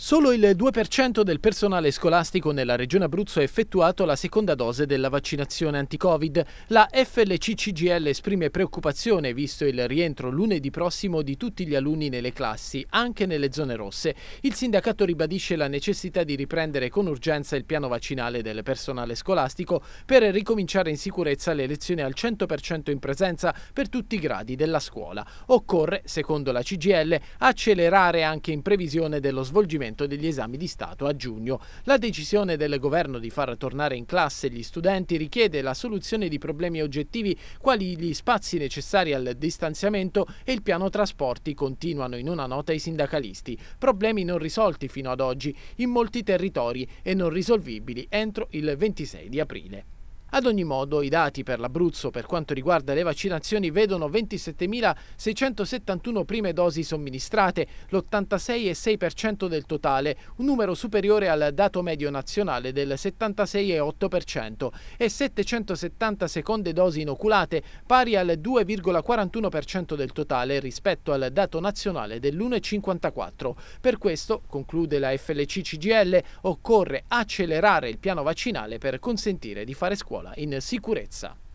Solo il 2% del personale scolastico nella regione Abruzzo ha effettuato la seconda dose della vaccinazione anti-Covid. La FLCCGL esprime preoccupazione visto il rientro lunedì prossimo di tutti gli alunni nelle classi, anche nelle zone rosse. Il sindacato ribadisce la necessità di riprendere con urgenza il piano vaccinale del personale scolastico per ricominciare in sicurezza le lezioni al 100% in presenza per tutti i gradi della scuola. Occorre, secondo la CGL, accelerare anche in previsione dello svolgimento svolgimento degli esami di Stato a giugno. La decisione del governo di far tornare in classe gli studenti richiede la soluzione di problemi oggettivi quali gli spazi necessari al distanziamento e il piano trasporti continuano in una nota i sindacalisti, problemi non risolti fino ad oggi in molti territori e non risolvibili entro il 26 di aprile. Ad ogni modo, i dati per l'Abruzzo per quanto riguarda le vaccinazioni vedono 27.671 prime dosi somministrate, l'86,6% del totale, un numero superiore al dato medio nazionale del 76,8% e 770 seconde dosi inoculate, pari al 2,41% del totale rispetto al dato nazionale dell'1,54. Per questo, conclude la FLC CGL, occorre accelerare il piano vaccinale per consentire di fare scuola scuola in sicurezza.